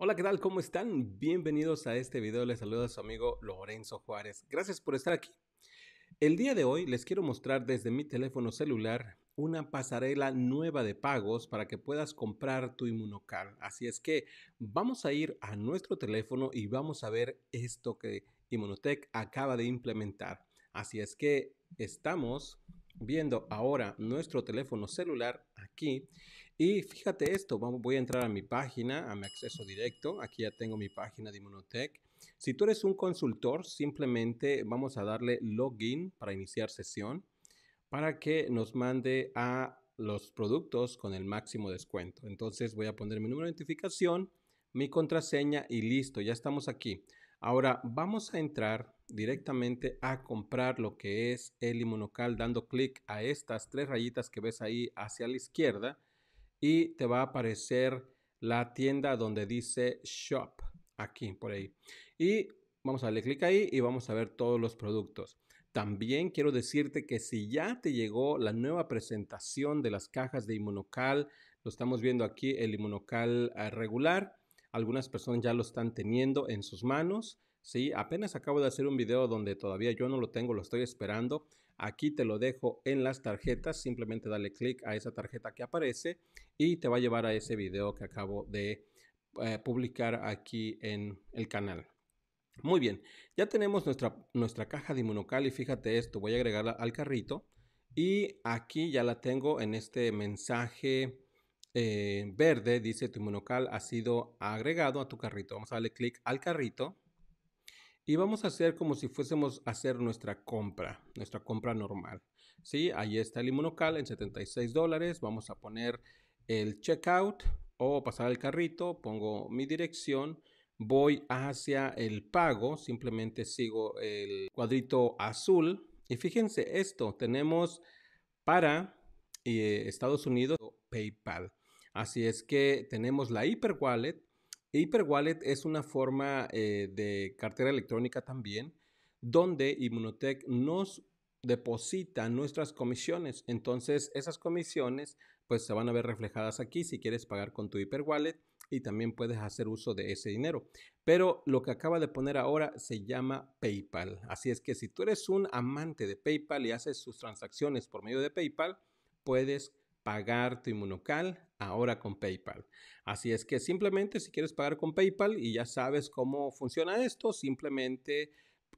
Hola, ¿qué tal? ¿Cómo están? Bienvenidos a este video. Les saluda a su amigo Lorenzo Juárez. Gracias por estar aquí. El día de hoy les quiero mostrar desde mi teléfono celular una pasarela nueva de pagos para que puedas comprar tu inmunocal. Así es que vamos a ir a nuestro teléfono y vamos a ver esto que Immunotech acaba de implementar. Así es que estamos viendo ahora nuestro teléfono celular aquí. Y fíjate esto, voy a entrar a mi página, a mi acceso directo. Aquí ya tengo mi página de monotec Si tú eres un consultor, simplemente vamos a darle login para iniciar sesión para que nos mande a los productos con el máximo descuento. Entonces voy a poner mi número de identificación, mi contraseña y listo, ya estamos aquí. Ahora vamos a entrar directamente a comprar lo que es el inmunocal dando clic a estas tres rayitas que ves ahí hacia la izquierda y te va a aparecer la tienda donde dice shop aquí por ahí y vamos a darle clic ahí y vamos a ver todos los productos también quiero decirte que si ya te llegó la nueva presentación de las cajas de inmunocal lo estamos viendo aquí el inmunocal ah, regular algunas personas ya lo están teniendo en sus manos. Sí, apenas acabo de hacer un video donde todavía yo no lo tengo, lo estoy esperando. Aquí te lo dejo en las tarjetas. Simplemente dale clic a esa tarjeta que aparece y te va a llevar a ese video que acabo de eh, publicar aquí en el canal. Muy bien, ya tenemos nuestra, nuestra caja de Inmunocal y fíjate esto, voy a agregarla al carrito y aquí ya la tengo en este mensaje eh, verde dice tu monocal ha sido agregado a tu carrito. Vamos a darle clic al carrito y vamos a hacer como si fuésemos a hacer nuestra compra, nuestra compra normal. si, Ahí está el inmunocal en 76 dólares. Vamos a poner el checkout o pasar al carrito. Pongo mi dirección. Voy hacia el pago. Simplemente sigo el cuadrito azul. Y fíjense esto. Tenemos para eh, Estados Unidos PayPal. Así es que tenemos la Hyperwallet. Hyperwallet es una forma eh, de cartera electrónica también, donde Immunotech nos deposita nuestras comisiones. Entonces, esas comisiones pues se van a ver reflejadas aquí si quieres pagar con tu Hyperwallet y también puedes hacer uso de ese dinero. Pero lo que acaba de poner ahora se llama PayPal. Así es que si tú eres un amante de PayPal y haces sus transacciones por medio de PayPal, puedes pagar tu Inmunocal ahora con PayPal. Así es que simplemente si quieres pagar con PayPal y ya sabes cómo funciona esto, simplemente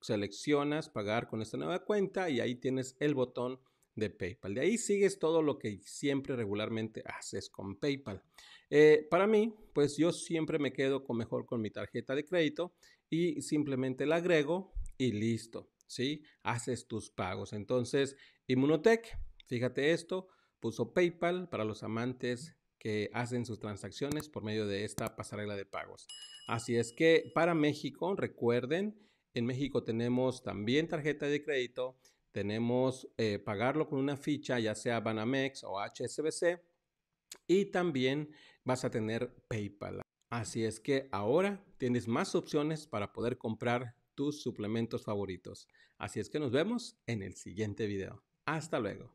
seleccionas pagar con esta nueva cuenta y ahí tienes el botón de PayPal. De ahí sigues todo lo que siempre regularmente haces con PayPal. Eh, para mí, pues yo siempre me quedo con mejor con mi tarjeta de crédito y simplemente la agrego y listo, ¿sí? Haces tus pagos. Entonces, Immunotech, fíjate esto, uso PayPal para los amantes que hacen sus transacciones por medio de esta pasarela de pagos. Así es que para México, recuerden, en México tenemos también tarjeta de crédito, tenemos eh, pagarlo con una ficha, ya sea Banamex o HSBC, y también vas a tener PayPal. Así es que ahora tienes más opciones para poder comprar tus suplementos favoritos. Así es que nos vemos en el siguiente video. Hasta luego.